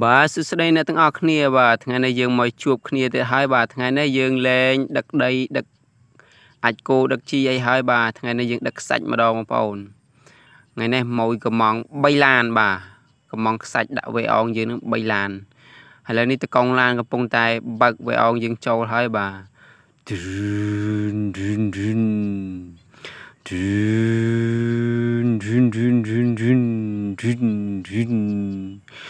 បាទសួស្តីអ្នកទាំងអស់គ្នាបាទថ្ងៃនេះយើងមកជួបគ្នាទៀតហើយបាទថ្ងៃនេះយើងលេង ដឹកដី ដឹកអាចគោដឹកជីអីហើយបាទថ្ងៃនេះយើងដឹកខ្សាច់ម្ដងបងប្អូនថ្ងៃនេះម៉ួយកំង3ឡាន បាទកំងខ្សាច់ដាក់វេអងយើងនឹង3ឡានឥឡូវនេះតកងឡានកំពុងតែបើកវេអងយើងចូលហើយបាទ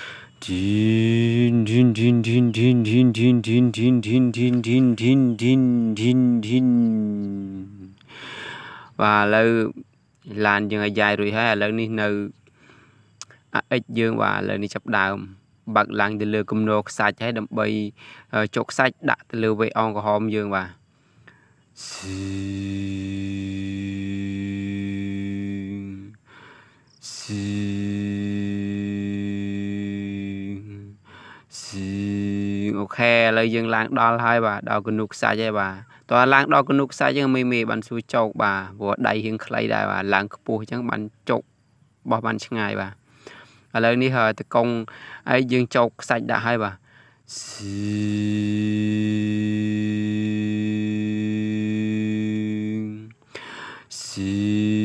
ឌឺ Din din din din din din din din din din din din din din din din បាទឥឡូវឡានយើងឲ្យយ៉ាយរួចហើយឥឡូវនេះនៅ AX យើងបាទឥឡូវនេះចាប់ដើមបើកឡើងទៅលើគំនរខ្សាច់ហើយដើម្បី ចុកខ្សាច់ដាក់ទៅលើវេអងក្រហមយើងបាទស៊ីស៊ីខែឥឡូវយើងឡើងដល់ហើយបាទដល់កនុខ្សាច់ហើយបាទតើឡើងដល់កនុខ្សាច់យើងមេមេបានស៊ូចោកបាទព្រោះដៃរៀងខ្លីដែរបាទឡើងខ្ពស់អញ្ចឹងបានចោកបោះបានឆ្ងាយបាទឥឡូវនេះហើយតកងហើយយើងចោកខ្សាច់ដាក់ហើយបាទស៊ីស៊ី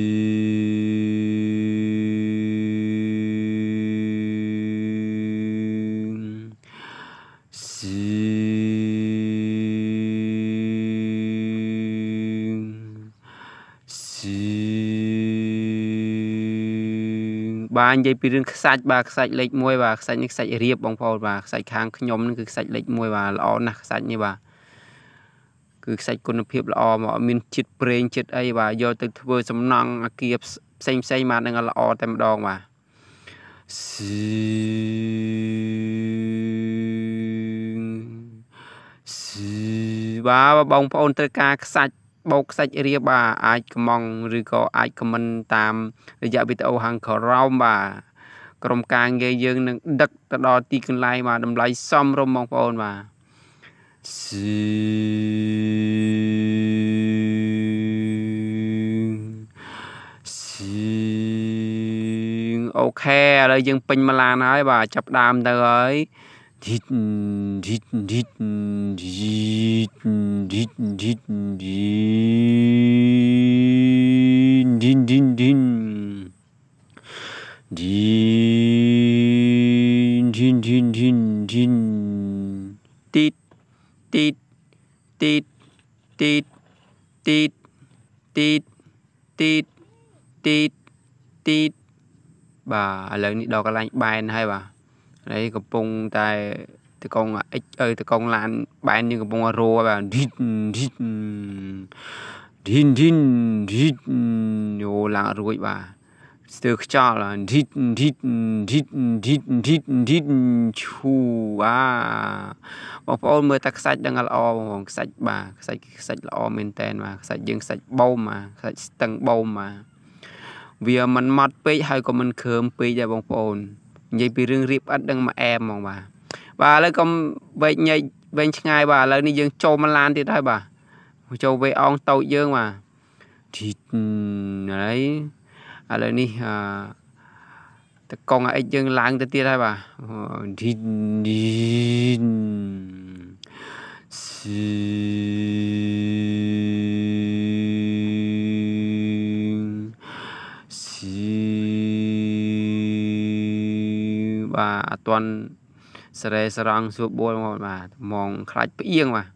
បាទនិយាយពីរឿងខ្សាច់បាទខ្សាច់លេខ1បាទខ្សាច់នេះខ្សាច់រៀបបងប្អូនបាទខ្សាច់ខាងខ្ញុំនឹងគឺខ្សាច់លេខ1បាទល្អណាស់ខ្សាច់នេះបាទគឺខ្សាច់គុណភាពល្អមកអត់មានជាតិប្រេងជាតិអីបាទយកទៅធ្វើ សំណង់អាគារផ្សេងផ្សេងបាទនឹងល្អតែម្ដងបាទបាទបងប្អូនត្រូវការខ្សាច់បោកខ្សាច់រាបាទអាចកំងឬក៏អាចខមមិន តាមរយៈវីដេអូខាងក្រោមបាទក្រុមការងារយើងនឹងដឹកទៅដល់ទីកន្លែងបាទតម្លៃសមរម្យបងប្អូនបាទអូខេឥឡូវយើង ពេញមឡានហើយបាទចាប់ដើមទៅហើយ Ditten, ditten, ditten, ditten, ditten, ditten, din, din, din, din. Din, din, din, din, din. Tit, tit, tit, tit, tit, tit, tit, tit, tit. Bà, lần đi đo cái lạnh bay hay bà. នេះកំពុងតែតកង X អើតកងឡានបែនយើងកំពុងរោបាទឌីនឌីនឌីនឌីនឌីនយោឡើងរួចបាទស្ទើរខ្យល់ឌីតឌីតឌីតឌីតឌីតឌីតឈូអាបងប្អូនមើលតែខ្សាច់ដឹងល្អបងខ្សាច់បាទខ្សាច់ខ្សាច់ល្អមែនតែនបាទខ្សាច់យើងខ្សាច់បូមបាទខ្សាច់ស្ទឹងបូមបាទវាមិនម៉ត់ពេកហើយក៏មិនគ្រើមពេកដែរបងប្អូននិយាយពីរឿងរៀបអិតនិងមកអែមហ្មងបាទបាទឥឡូវកុំវែកញែកវែងឆ្ងាយបាទឥឡូវនេះយើង ចូលមកឡានទៀតហើយបាទចូលវេអងតូចយើងបាទទីហើយឥឡូវនេះអឺតកងអិចយើងឡើងទៅទៀតហើយបាទឌីឌីអត់ទាន់សរេសរងស្រួលបួលមកបាទមងខ្លាច់ផ្អៀងបាទឥ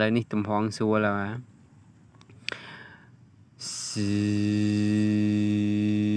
ឡូវនេះទំហងស្រួលហើយបាទ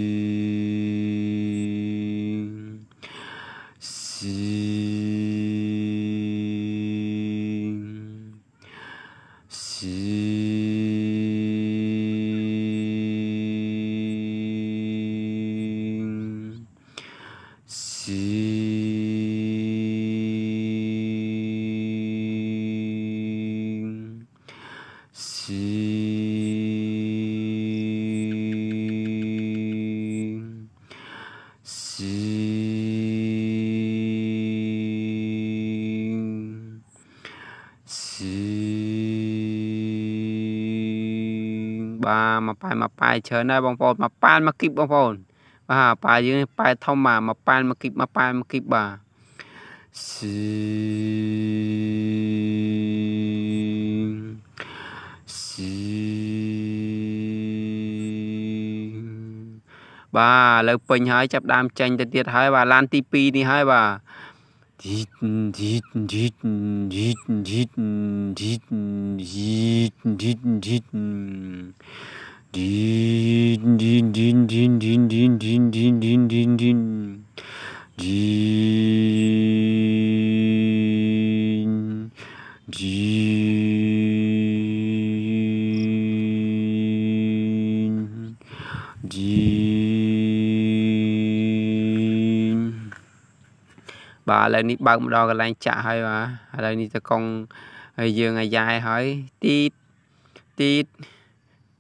心心បាទមកប៉ែមកប៉ែច្រើនហើយបងប្អូនមកប៉ែមកគីបបងប្អូនបាទប៉ែយើងប៉ែធំបាទមកប៉ែមកគីបមកប៉ែមកគីបបាទស៊ីបាទឥឡូវពេញហើយចាប់ដើមចេញទៅទៀតហើយបាទឡានទី2នេះហើយបាទជីតជីតជីតជីតជីតជីតជីតជីតជីតជីនជីនជីនជីនជីនជីនជីនជីនជីនជីនជីនជីនជីនជីនបាទឥឡូវនេះបើកមកដល់កន្លែងចាក់ហើយបាទឥឡូវនេះតកង់ហើយយើងអាយ៉ែហើយទីតទីត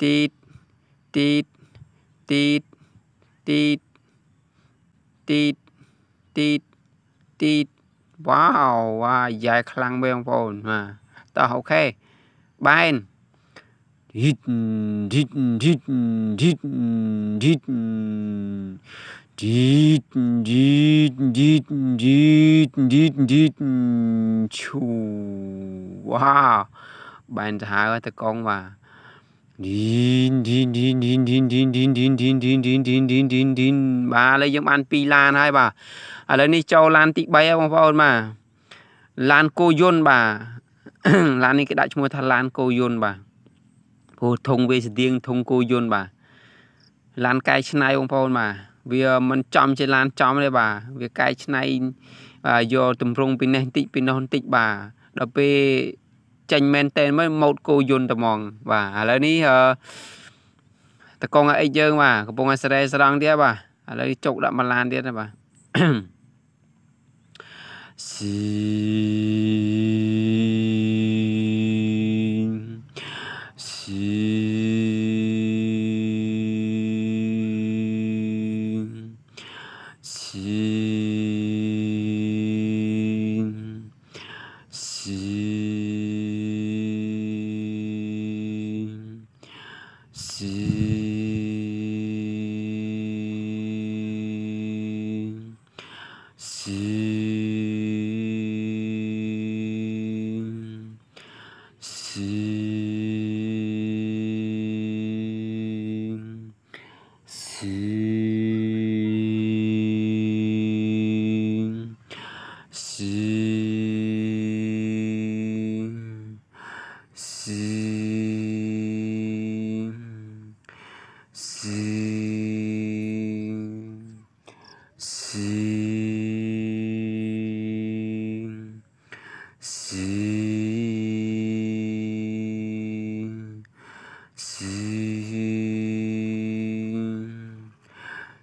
ទីតទីតទីតទីតទីតទីតទីតវ៉ាវវ៉ាយ៉ែខ្លាំងមែនបងប្អូនបាទតោះអូខេបែនឌីតឌីតឌីតឌីតឌីត dit dit dit dit dit dit chu wow បែនទៅហើយទៅកងបាទ din din din din din din din din din din din din din din din បាទឥឡូវយើងបាន2ឡានហើយបាទឥឡូវនេះចូលឡានទី3ហើយបងប្អូនបាទឡានគោយន្តបាទឡាននេះគេដាក់ឈ្មោះថាឡានគោយន្តបាទព្រោះធុងវេសទៀងធុងគោយន្តបាទឡានកែឆ្នៃបងប្អូនបាទវាមិនចំជាឡានចំទេបាទវាកែច្នៃយកទម្រង់ពីនេះបន្តិចពីនោះបន្តិចបាទដល់ពេលចេញមែនតែនមកម៉ូតគោយន្តត្មងបាទឥឡូវនេះតកងអីយើងបាទកំពុងតែស្រែស្រង់ទៀតបាទឥឡូវចុកដាក់មកឡានទៀតបាទស៊ី心心心。sing, sing, sing, sing,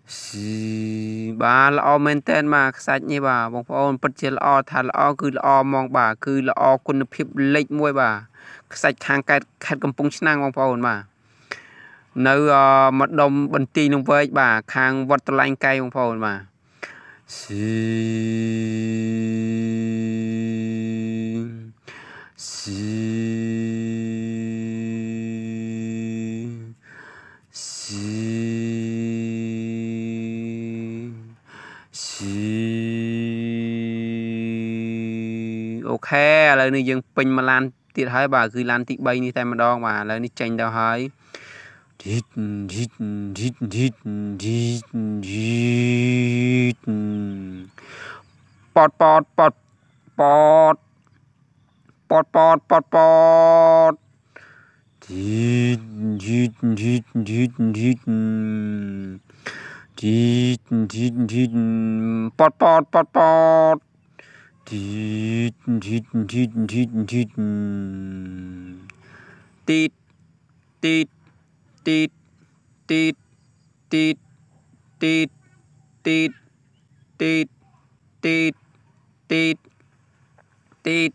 sing, បាទល្អមែនតែនបាទខ្សាច់នេះបាទបងប្អូនពិតជាល្អថាល្អគឺល្អហ្មងបាទគឺល្អគុណភាពលេខ1បាទខ្សាច់ខាងកែតខេត្តកំពង់ឆ្នាំងបងប្អូនបាទនៅម្ដុំ បន្ទាយនឹងវែកបាទខាងវត្តតឡាញ់កែបងប្អូនបាទស៊ីស៊ីអូខេឥឡូវនេះយើងពេញមកឡានទៀតហើយបាទគឺឡានទី3នេះតែម្ដងបាទឥឡូវនេះចេញទៅហើយឌីតឌីតឌីតឌីតឌីតឌីតប៉តប៉តប៉តប៉តប៉តប៉តប៉តប៉តឌីតឌីតឌីតឌីតឌីតឌីតឌីតប៉តប៉តប៉តប៉ត tít tít tít tít tít tít tít tít tít tít tít tít tít tít tít tít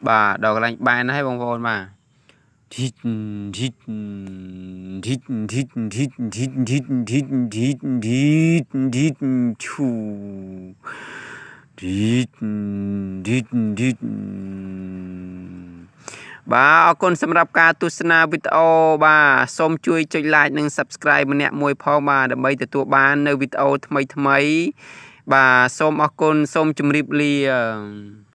bà đầu cái lạnh bài nó hay bông vôn mà thịt thịt thịt thịt thịt thịt thịt thịt thịt thịt thịt chu បាទអរគុណសម្រាប់ការទស្សនាវីដេអូ បាទសូមជួយចុច like និង subscribe ម្នាក់មួយផងបាទដើម្បីទទួលបាននៅវីដេអូថ្មីថ្មីបាទសូមអរគុណសូមជម្រាបលា